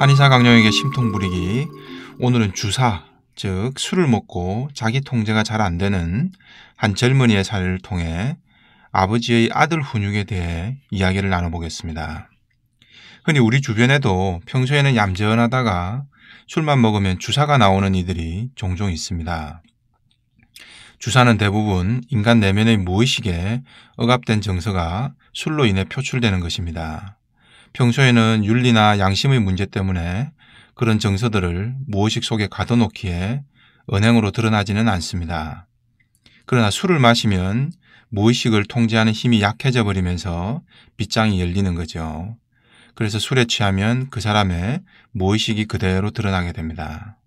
한의사 강령에게 심통 부리기 오늘은 주사 즉 술을 먹고 자기 통제가 잘 안 되는 한 젊은이의 사를 통해 아버지의 아들 훈육에 대해 이야기를 나눠보겠습니다. 흔히 우리 주변에도 평소에는 얌전하다가 술만 먹으면 주사가 나오는 이들이 종종 있습니다. 주사는 대부분 인간 내면의 무의식에 억압된 정서가 술로 인해 표출되는 것입니다. 평소에는 윤리나 양심의 문제 때문에 그런 정서들을 무의식 속에 가둬놓기에 은행으로 드러나지는 않습니다. 그러나 술을 마시면 무의식을 통제하는 힘이 약해져 버리면서 빗장이 열리는 거죠. 그래서 술에 취하면 그 사람의 무의식이 그대로 드러나게 됩니다.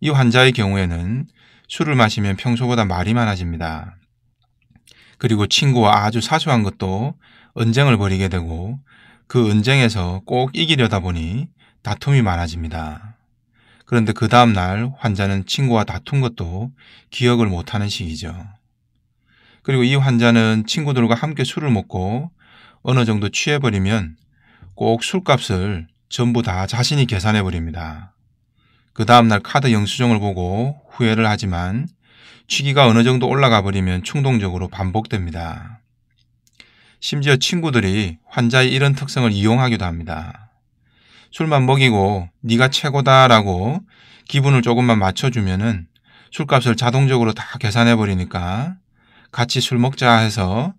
이 환자의 경우에는 술을 마시면 평소보다 말이 많아집니다. 그리고 친구와 아주 사소한 것도 언쟁을 벌이게 되고 그 언쟁에서 꼭 이기려다 보니 다툼이 많아집니다. 그런데 그 다음날 환자는 친구와 다툰 것도 기억을 못하는 시기죠. 그리고 이 환자는 친구들과 함께 술을 먹고 어느 정도 취해버리면 꼭 술값을 전부 다 자신이 계산해버립니다. 그 다음날 카드 영수증을 보고 후회를 하지만 취기가 어느 정도 올라가 버리면 충동적으로 반복됩니다. 심지어 친구들이 환자의 이런 특성을 이용하기도 합니다. 술만 먹이고 네가 최고다라고 기분을 조금만 맞춰주면은 술값을 자동적으로 다 계산해버리니까 같이 술 먹자 해서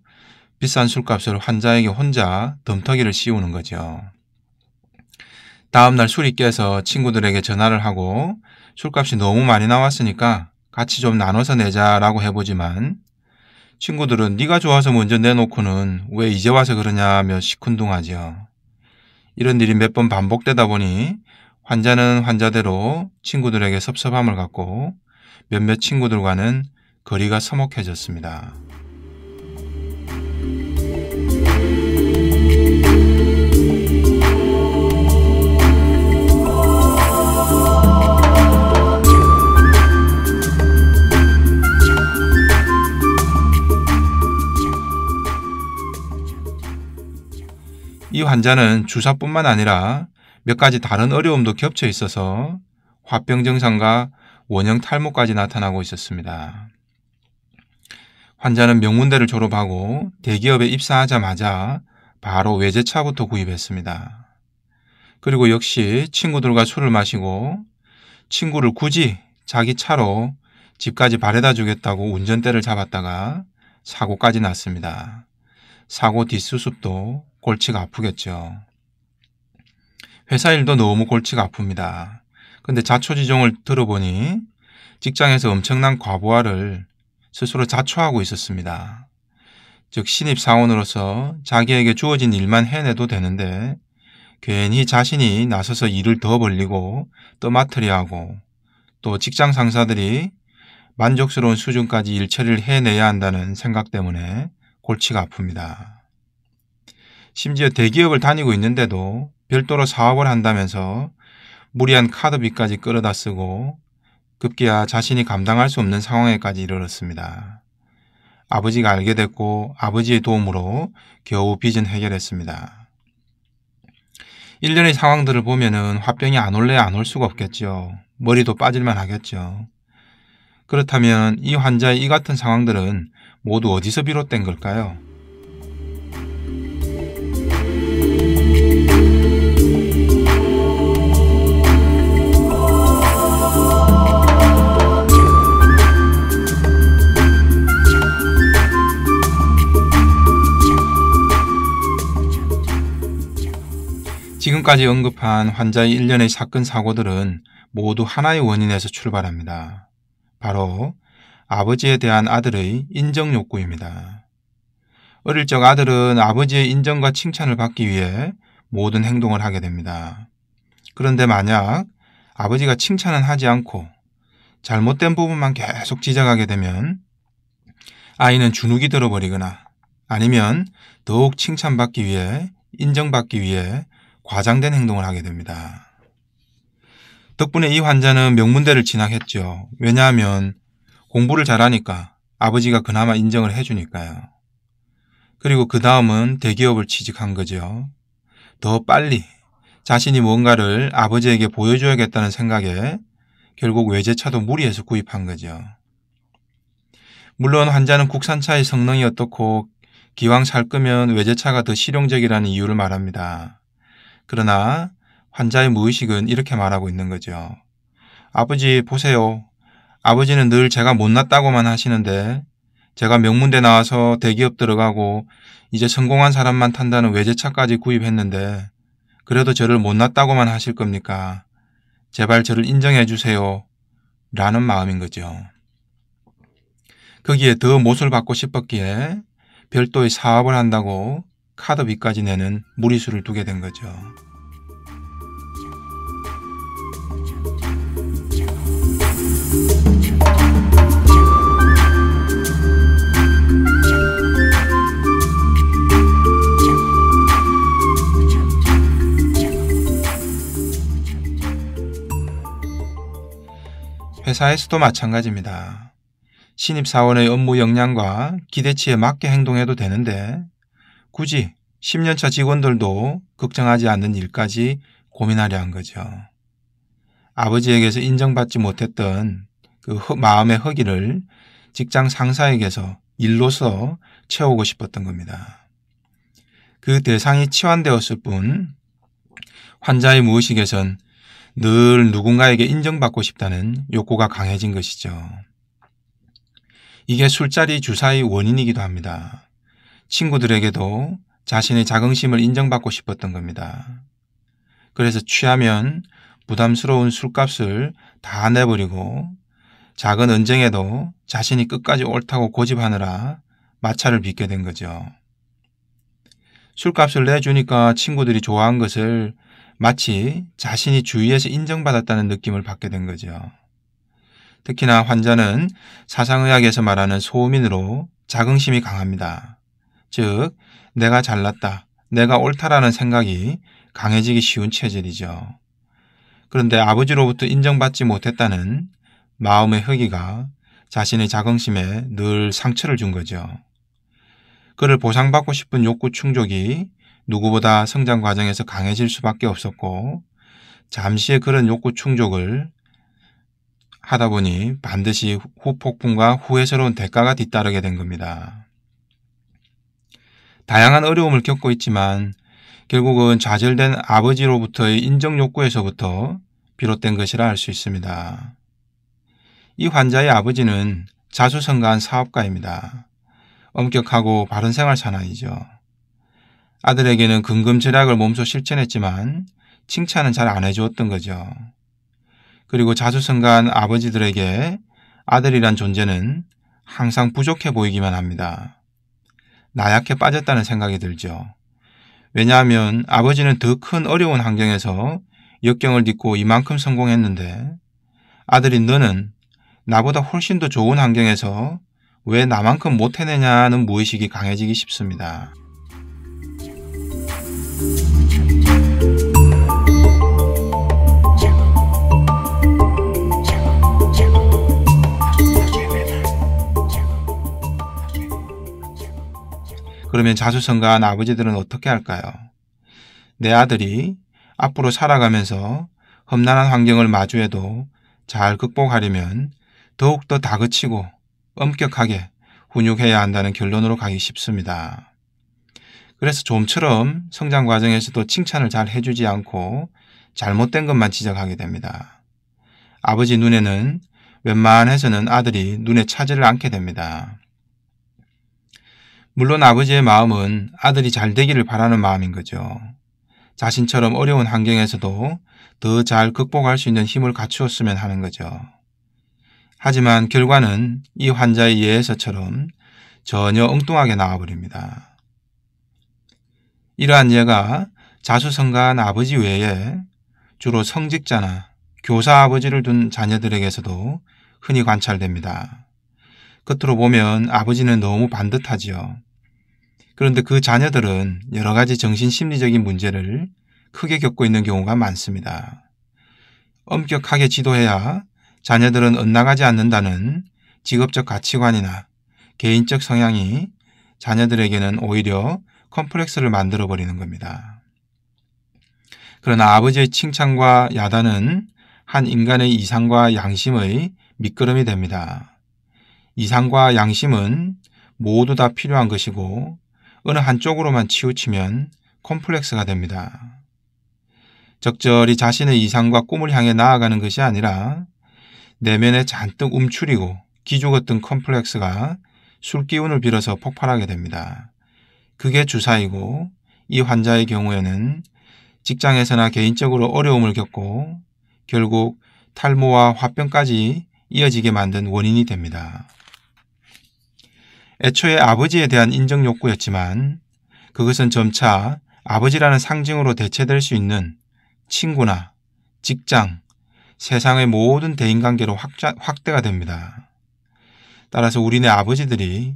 비싼 술값을 환자에게 혼자 덤터기를 씌우는 거죠. 다음날 술이 깨서 친구들에게 전화를 하고 술값이 너무 많이 나왔으니까 같이 좀 나눠서 내자라고 해보지만 친구들은 네가 좋아서 먼저 내놓고는 왜 이제 와서 그러냐며 시큰둥하죠. 이런 일이 몇 번 반복되다 보니 환자는 환자대로 친구들에게 섭섭함을 갖고 몇몇 친구들과는 거리가 서먹해졌습니다. 환자는 주사뿐만 아니라 몇 가지 다른 어려움도 겹쳐 있어서 화병 증상과 원형 탈모까지 나타나고 있었습니다. 환자는 명문대를 졸업하고 대기업에 입사하자마자 바로 외제차부터 구입했습니다. 그리고 역시 친구들과 술을 마시고 친구를 굳이 자기 차로 집까지 바래다 주겠다고 운전대를 잡았다가 사고까지 났습니다. 사고 뒷수습도 골치가 아프겠죠. 회사 일도 너무 골치가 아픕니다. 근데 자초지종을 들어보니 직장에서 엄청난 과부하를 스스로 자초하고 있었습니다. 즉 신입사원으로서 자기에게 주어진 일만 해내도 되는데 괜히 자신이 나서서 일을 더 벌리고 또 맡으려 하고 또 직장 상사들이 만족스러운 수준까지 일처리를 해내야 한다는 생각 때문에 골치가 아픕니다. 심지어 대기업을 다니고 있는데도 별도로 사업을 한다면서 무리한 카드비까지 끌어다 쓰고 급기야 자신이 감당할 수 없는 상황에까지 이르렀습니다. 아버지가 알게 됐고 아버지의 도움으로 겨우 빚은 해결했습니다. 일련의 상황들을 보면은 화병이 안올래안 올 수가 없겠죠. 머리도 빠질만 하겠죠. 그렇다면 이 환자의 이 같은 상황들은 모두 어디서 비롯된 걸까요? 지금까지 언급한 환자의 일련의 사건 사고들은 모두 하나의 원인에서 출발합니다. 바로 아버지에 대한 아들의 인정 욕구입니다. 어릴 적 아들은 아버지의 인정과 칭찬을 받기 위해 모든 행동을 하게 됩니다. 그런데 만약 아버지가 칭찬은 하지 않고 잘못된 부분만 계속 지적하게 되면 아이는 주눅이 들어버리거나 아니면 더욱 칭찬받기 위해 인정받기 위해 과장된 행동을 하게 됩니다. 덕분에 이 환자는 명문대를 진학했죠. 왜냐하면 공부를 잘하니까 아버지가 그나마 인정을 해주니까요. 그리고 그 다음은 대기업을 취직한 거죠. 더 빨리 자신이 뭔가를 아버지에게 보여줘야겠다는 생각에 결국 외제차도 무리해서 구입한 거죠. 물론 환자는 국산차의 성능이 어떻고 기왕 살 거면 외제차가 더 실용적이라는 이유를 말합니다. 그러나 환자의 무의식은 이렇게 말하고 있는 거죠. 아버지 보세요. 아버지는 늘 제가 못났다고만 하시는데 제가 명문대 나와서 대기업 들어가고 이제 성공한 사람만 탄다는 외제차까지 구입했는데 그래도 저를 못났다고만 하실 겁니까? 제발 저를 인정해 주세요. 라는 마음인 거죠. 거기에 더 못을 받고 싶었기에 별도의 사업을 한다고 카드비까지 내는 무리수를 두게 된 거죠. 회사에서도 마찬가지입니다. 신입사원의 업무 역량과 기대치에 맞게 행동해도 되는데 굳이 10년차 직원들도 걱정하지 않는 일까지 고민하려 한 거죠. 아버지에게서 인정받지 못했던 그 마음의 허기를 직장 상사에게서 일로서 채우고 싶었던 겁니다. 그 대상이 치환되었을 뿐 환자의 무의식에선 늘 누군가에게 인정받고 싶다는 욕구가 강해진 것이죠. 이게 술자리 주사의 원인이기도 합니다. 친구들에게도 자신의 자긍심을 인정받고 싶었던 겁니다. 그래서 취하면 부담스러운 술값을 다 내버리고 작은 언쟁에도 자신이 끝까지 옳다고 고집하느라 마찰을 빚게 된 거죠. 술값을 내주니까 친구들이 좋아한 것을 마치 자신이 주위에서 인정받았다는 느낌을 받게 된 거죠. 특히나 환자는 사상의학에서 말하는 소음인으로 자긍심이 강합니다. 즉 내가 잘났다, 내가 옳다라는 생각이 강해지기 쉬운 체질이죠. 그런데 아버지로부터 인정받지 못했다는 마음의 흑이가 자신의 자긍심에 늘 상처를 준 거죠. 그를 보상받고 싶은 욕구 충족이 누구보다 성장 과정에서 강해질 수밖에 없었고 잠시의 그런 욕구 충족을 하다 보니 반드시 후폭풍과 후회스러운 대가가 뒤따르게 된 겁니다. 다양한 어려움을 겪고 있지만 결국은 좌절된 아버지로부터의 인정 욕구에서부터 비롯된 것이라 할 수 있습니다. 이 환자의 아버지는 자수성가한 사업가입니다. 엄격하고 바른생활 사나이죠. 아들에게는 금금 절약을 몸소 실천했지만 칭찬은 잘 안 해주었던 거죠. 그리고 자수성가한 아버지들에게 아들이란 존재는 항상 부족해 보이기만 합니다. 나약해 빠졌다는 생각이 들죠. 왜냐하면 아버지는 더 큰 어려운 환경에서 역경을 딛고 이만큼 성공했는데 아들인 너는 나보다 훨씬 더 좋은 환경에서 왜 나만큼 못해내냐는 무의식이 강해지기 쉽습니다. 그러면 자수성가한 아버지들은 어떻게 할까요? 내 아들이 앞으로 살아가면서 험난한 환경을 마주해도 잘 극복하려면 더욱더 다그치고 엄격하게 훈육해야 한다는 결론으로 가기 쉽습니다. 그래서 좀처럼 성장 과정에서도 칭찬을 잘 해주지 않고 잘못된 것만 지적하게 됩니다. 아버지 눈에는 웬만해서는 아들이 눈에 차지를 않게 됩니다. 물론 아버지의 마음은 아들이 잘 되기를 바라는 마음인 거죠. 자신처럼 어려운 환경에서도 더 잘 극복할 수 있는 힘을 갖추었으면 하는 거죠. 하지만 결과는 이 환자의 예에서처럼 전혀 엉뚱하게 나와버립니다. 이러한 예가 자수성가한 아버지 외에 주로 성직자나 교사 아버지를 둔 자녀들에게서도 흔히 관찰됩니다. 끝으로 보면 아버지는 너무 반듯하지요. 그런데 그 자녀들은 여러 가지 정신심리적인 문제를 크게 겪고 있는 경우가 많습니다. 엄격하게 지도해야 자녀들은 엇나가지 않는다는 직업적 가치관이나 개인적 성향이 자녀들에게는 오히려 컴플렉스를 만들어버리는 겁니다. 그러나 아버지의 칭찬과 야단은 한 인간의 이상과 양심의 밑거름이 됩니다. 이상과 양심은 모두 다 필요한 것이고 어느 한쪽으로만 치우치면 콤플렉스가 됩니다. 적절히 자신의 이상과 꿈을 향해 나아가는 것이 아니라 내면에 잔뜩 움츠리고 기죽었던 콤플렉스가 술기운을 빌어서 폭발하게 됩니다. 그게 주사이고 이 환자의 경우에는 직장에서나 개인적으로 어려움을 겪고 결국 탈모와 화병까지 이어지게 만든 원인이 됩니다. 애초에 아버지에 대한 인정 욕구였지만 그것은 점차 아버지라는 상징으로 대체될 수 있는 친구나 직장, 세상의 모든 대인관계로 확자, 확대가 됩니다. 따라서 우리네 아버지들이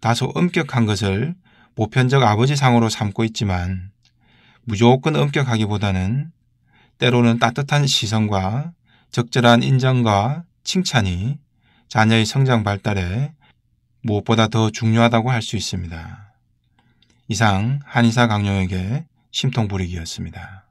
다소 엄격한 것을 보편적 아버지상으로 삼고 있지만 무조건 엄격하기보다는 때로는 따뜻한 시선과 적절한 인정과 칭찬이 자녀의 성장 발달에 무엇보다 더 중요하다고 할 수 있습니다. 이상 한의사 강령에게 심통불익이었습니다.